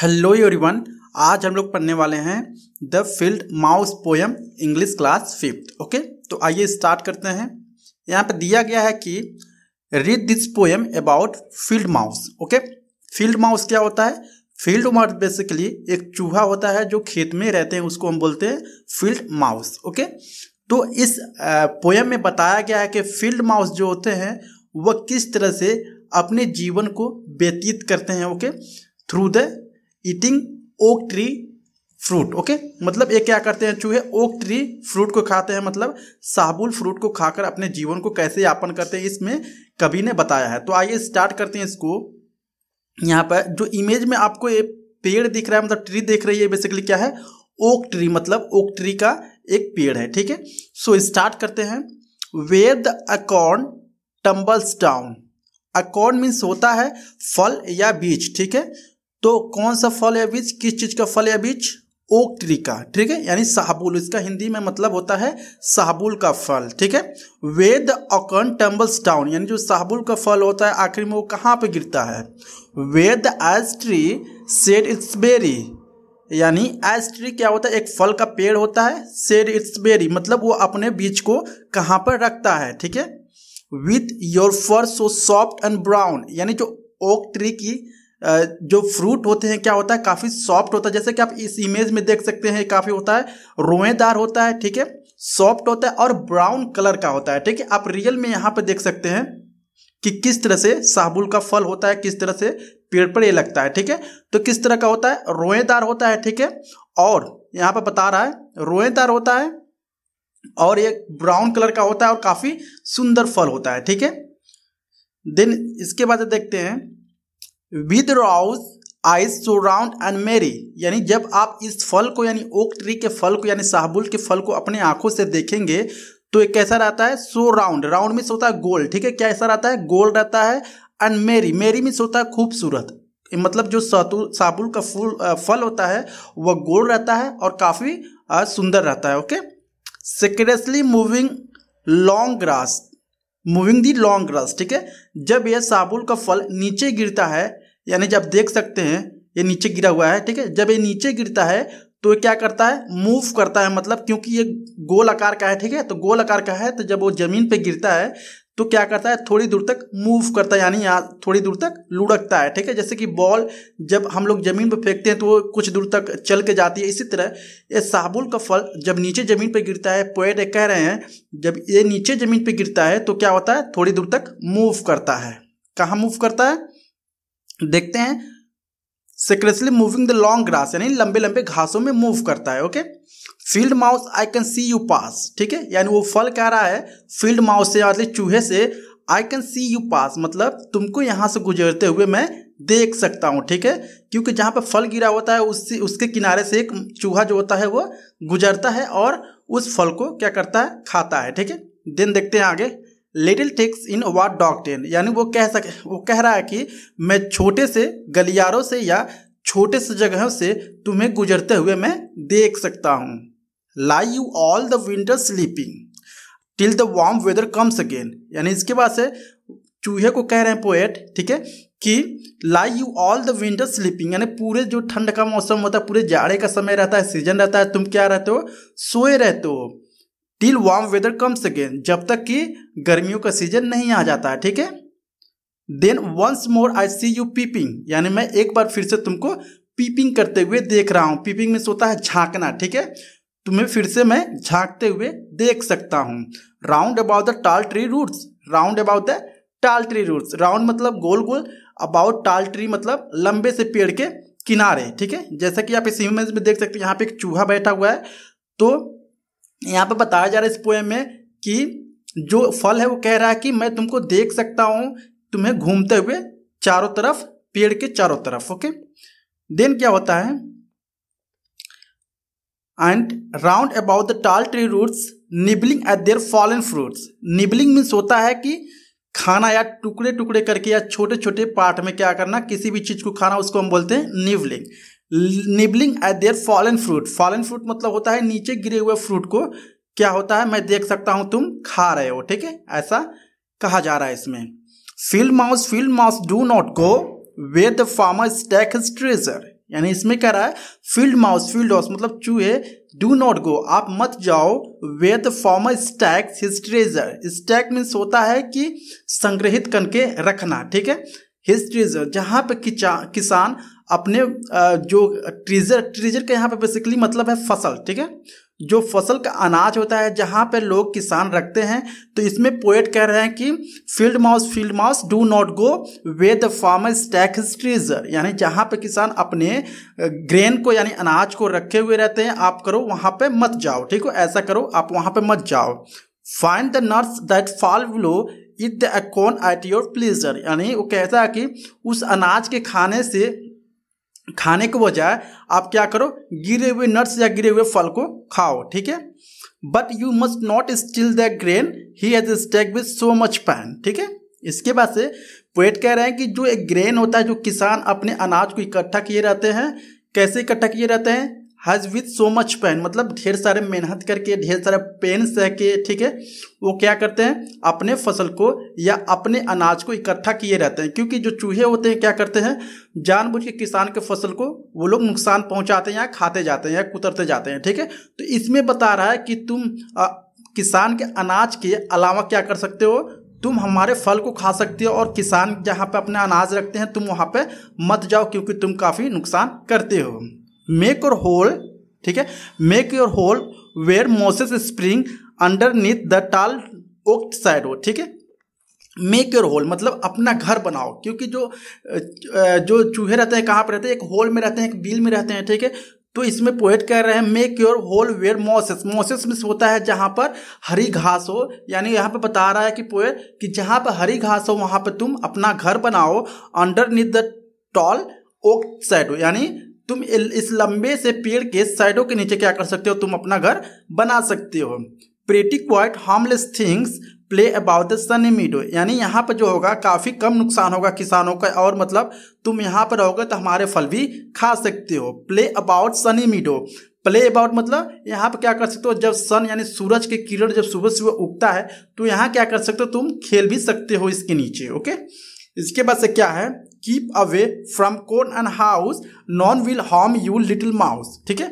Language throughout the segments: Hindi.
हेलो एवरीवन आज हम लोग पढ़ने वाले हैं the field mouse poem English class fifth okay तो आइए स्टार्ट करते हैं यहाँ पर दिया गया है कि read this poem about field mouse okay field mouse क्या होता है फील्ड माउस बेसिकली एक चूहा होता है जो खेत में रहते हैं उसको हम बोलते हैं फील्ड माउस ओके तो इस पोएम में बताया गया है कि फील्ड माउस जो होते हैं वह किस तरह से अपने जीवन को व्यतीत करते हैं okay through the eating oak tree fruit okay मतलब ये क्या करते हैं चूहे ओक ट्री फ्रूट को खाते हैं मतलब साबुल फ्रूट को खाकर अपने जीवन को कैसे यापन करते हैं इसमें कभी ने बताया है तो आइए स्टार्ट करते हैं इसको यहाँ पर जो इमेज में आपको ये पेड़ दिख रहा है मतलब ट्री देख रही है बेसिकली क्या है ओक ट्री मतलब ओक ट्री का एक पेड़ है ठीक है सो स्टार्ट करते हैं where the acorn tumbles down acorn means होता है फल या बीज ठीक है तो कौन सा फल या बीज किस चीज़ का फल या बीज ओक ट्री का ठीक है यानी साहबुल इसका हिंदी में मतलब होता है साहबुल का फल ठीक है वेद अकन टेम्बल्स टाउन यानी जो साहबुल का फल होता है आखिर में वो कहाँ पे गिरता है where the ash tree sheds its berry यानी एज ट्री क्या होता है एक फल का पेड़ होता है सेड इट्स बेरी मतलब वो अपने बीज को कहाँ पर रखता है ठीक है with your fur so soft and brown यानी जो ओक ट्री की जो फ्रूट होते हैं क्या होता है काफ़ी सॉफ्ट होता है जैसे कि आप इस इमेज में देख सकते हैं काफ़ी होता है रोएदार होता है ठीक है सॉफ्ट होता है और ब्राउन कलर का होता है ठीक है आप रियल में यहाँ पर देख सकते हैं कि किस तरह से साबुल का फल होता है किस तरह से पेड़ पर ये लगता है ठीक है तो किस तरह का होता है रोएदार होता है ठीक है और यहाँ पर बता रहा है रोएदार होता है और ये ब्राउन कलर का होता है और काफ़ी सुंदर फल होता है ठीक है देन इसके बाद देखते हैं विद राउज eyes so round and merry यानी जब आप इस फल को यानी ओक ट्री के फल को यानी साहबुल के फल को अपने आंखों से देखेंगे तो ये कैसा रहता है सो राउंड राउंड मीन्स होता है गोल ठीक है क्या ऐसा रहता है गोल रहता है एंड मेरी मेरी मीन्स होता है खूबसूरत मतलब जो साबुल का फूल फल होता है वह गोल रहता है और काफ़ी सुंदर रहता है okay secretly moving long grass moving the long grass ठीक है जब यह साबुल का फल नीचे गिरता है यानी जब देख सकते हैं ये नीचे गिरा हुआ है ठीक है जब ये नीचे गिरता है तो ये क्या करता है मूव करता है मतलब क्योंकि ये गोल आकार का है ठीक है तो गोल आकार का है तो जब वो जमीन पे गिरता है तो क्या करता है थोड़ी दूर तक मूव करता है यानी यहाँ थोड़ी दूर तक लुढ़कता है ठीक है जैसे कि बॉल जब हम लोग जमीन पर फेंकते हैं तो वो कुछ दूर तक चल के जाती है इसी तरह ये साबुल का फल जब नीचे जमीन पर गिरता है पोएट कह रहे हैं जब ये नीचे जमीन पर गिरता है तो क्या होता है थोड़ी दूर तक मूव करता है कहाँ मूव करता है देखते हैं secretly moving the long grass यानी लंबे लंबे घासों में मूव करता है okay field mouse I can see you pass ठीक है यानी वो फल कह रहा है फील्ड माउस से मतलब चूहे से आई कैन सी यू पास मतलब तुमको यहाँ से गुजरते हुए मैं देख सकता हूँ ठीक है क्योंकि जहाँ पर फल गिरा होता है उससे उसके किनारे से एक चूहा जो होता है वो गुजरता है और उस फल को क्या करता है खाता है ठीक है देन देखते हैं आगे little things in white dog tan यानी वो कह सके वो कह रहा है कि मैं छोटे से गलियारों से या छोटे से जगहों से तुम्हें गुजरते हुए मैं देख सकता हूँ lie you all the winter sleeping till the warm weather comes again यानी इसके बाद से चूहे को कह रहे हैं पोएट ठीक है कि lie you all the winter sleeping यानी पूरे जो ठंड का मौसम होता है पूरे जाड़े का समय रहता है सीजन रहता है तुम क्या रहते हो सोए रहते हो till warm weather comes again जब तक कि गर्मियों का सीजन नहीं आ जाता है ठीक है then once more I see you peeping यानी मैं एक बार फिर से तुमको पीपिंग करते हुए देख रहा हूँ पीपिंग में सोता है झांकना ठीक है तुम्हें फिर से मैं झांकते हुए देख सकता हूँ round about the tall tree roots round about the tall tree roots round मतलब गोल गोल अबाउट टाल ट्री मतलब लंबे से पेड़ के किनारे ठीक है जैसा कि आप इस इमेज में देख सकते हैं यहाँ पे एक चूहा बैठा हुआ है तो यहाँ पर बताया जा रहा है इस पोएम में कि जो फल है वो कह रहा है कि मैं तुमको देख सकता हूँ तुम्हें घूमते हुए चारों तरफ पेड़ के चारों तरफ ओके देन क्या होता है and round about the tall tree roots nibbling at their fallen fruits nibbling means होता है कि खाना या टुकड़े टुकड़े करके या छोटे छोटे पार्ट में क्या करना किसी भी चीज़ को खाना उसको हम बोलते हैं nibbling nibbling at their fallen fruit fallen fruit मतलब होता है नीचे गिरे हुए फ्रूट को क्या होता है मैं देख सकता हूं तुम खा रहे हो ठीक है ऐसा कहा जा रहा है इसमें field mouse field mouse do not go where the farmer stack treasure यानी इसमें कह रहा है फील्ड माउस फील्ड हाउस मतलब चूहे डू नॉट गो आप मत जाओ where the farmer stacks his treasure stack means होता है कि संग्रहित करके रखना ठीक है हिस्ट्रीज uh, जहाँ पे किसान अपने uh, जो ट्रीजर ट्रीजर का यहाँ पे बेसिकली मतलब है फसल ठीक है जो फसल का अनाज होता है जहाँ पे लोग किसान रखते हैं तो इसमें पोएट कह रहे हैं कि field mouse field mouse do not go where the farmer stack treasure यानी जहाँ पे किसान अपने ग्रेन uh, को यानी अनाज को रखे हुए रहते हैं आप करो वहाँ पे मत जाओ ठीक हो ऐसा करो आप वहाँ पे मत जाओ find the nuts that fall below it the acorn at your pleasure यानी वो कहता है कि उस अनाज के खाने से खाने के बजाय आप क्या करो गिरे हुए नट्स या गिरे हुए फल को खाओ ठीक है but you must not steal the grain he has stack with so much pain ठीक है इसके बाद से पोएट कह रहे हैं कि जो एक ग्रेन होता है जो किसान अपने अनाज को इकट्ठा किए रहते हैं कैसे इकट्ठा किए रहते हैं has with so much pain मतलब ढेर सारे मेहनत करके ढेर सारे पेन सह के ठीक है वो क्या करते हैं अपने फसल को या अपने अनाज को इकट्ठा किए रहते हैं क्योंकि जो चूहे होते हैं क्या करते हैं जानबूझ के किसान के फसल को वो लोग नुकसान पहुंचाते हैं या खाते जाते हैं या कुतरते जाते हैं ठीक है तो इसमें बता रहा है कि तुम आ, किसान के अनाज के अलावा क्या कर सकते हो तुम हमारे फल को खा सकते हो और किसान जहाँ पे अपना अनाज रखते हैं तुम वहाँ पे मत जाओ क्योंकि तुम काफ़ी नुकसान करते हो मेक योर होल ठीक है make your hole where mosses spring underneath the tall oak side हो ठीक है मेक योर होल मतलब अपना घर बनाओ क्योंकि जो जो चूहे रहते हैं कहाँ पर रहते हैं एक होल में रहते हैं एक बिल में रहते हैं ठीक है तो इसमें पोएट कह रहे हैं make your hole where mosses mosses means होता है जहाँ पर हरी घास हो यानी यहाँ पर बता रहा है कि पोएट कि जहाँ पर हरी घास हो वहाँ पर तुम अपना घर बनाओ underneath the tall oak side हो यानी तुम इस लंबे से पेड़ के साइडों के नीचे क्या कर सकते हो तुम अपना घर बना सकते हो pretty quite harmless things play about the sunny meadow यानी यहाँ पर जो होगा काफ़ी कम नुकसान होगा किसानों का और मतलब तुम यहाँ पर रहोगे तो हमारे फल भी खा सकते हो play about sunny meadow play about मतलब यहाँ पर क्या कर सकते हो जब सन यानी सूरज के किरण जब सुबह सुबह उगता है तो यहाँ क्या कर सकते हो तुम खेल भी सकते हो इसके नीचे ओके इसके बाद से क्या है keep away from corn and house none will harm you little mouse ठीक है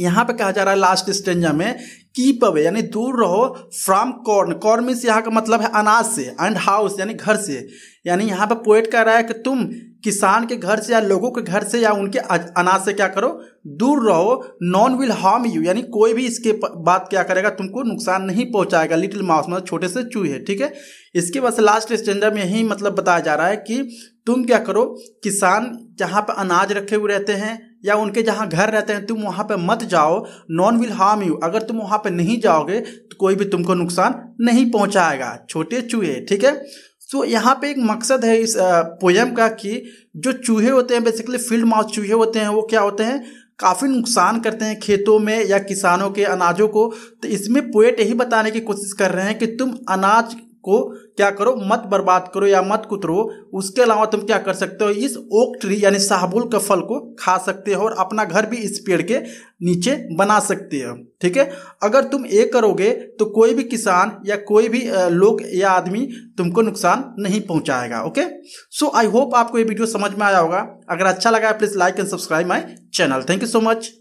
यहाँ पे कहा जा रहा है लास्ट स्टेंजा में कीप अवे यानी दूर रहो फ्रॉम कॉर्न कॉर्न मीन्स यहाँ का मतलब है अनाज से एंड हाउस यानी घर से यानी यहाँ पे पोएट कह रहा है कि तुम किसान के घर से या लोगों के घर से या उनके अनाज से क्या करो दूर रहो नॉन विल हार्म यू यानी कोई भी इसके बात क्या करेगा तुमको नुकसान नहीं पहुंचाएगा लिटिल माउस मतलब छोटे से चूहे ठीक है इसके बाद लास्ट स्टेंजा में यही मतलब बताया जा रहा है कि तुम क्या करो किसान जहाँ पर अनाज रखे हुए रहते हैं या उनके जहाँ घर रहते हैं तुम वहाँ पे मत जाओ नॉन विल हार्म यू अगर तुम वहाँ पे नहीं जाओगे तो कोई भी तुमको नुकसान नहीं पहुँचाएगा छोटे चूहे ठीक है सो so, यहाँ पे एक मकसद है इस पोयम का कि जो चूहे होते हैं बेसिकली फील्ड माउस चूहे होते हैं वो क्या होते हैं काफ़ी नुकसान करते हैं खेतों में या किसानों के अनाजों को तो इसमें पोएट यही बताने की कोशिश कर रहे हैं कि तुम अनाज को क्या करो मत बर्बाद करो या मत कुतरो उसके अलावा तुम क्या कर सकते हो इस ओक ट्री यानी साहबुल के फल को खा सकते हो और अपना घर भी इस पेड़ के नीचे बना सकते हो ठीक है अगर तुम ये करोगे तो कोई भी किसान या कोई भी लोग या आदमी तुमको नुकसान नहीं पहुंचाएगा ओके सो आई होप आपको ये वीडियो समझ में आया होगा अगर अच्छा लगा please like and subscribe my channel thank you so much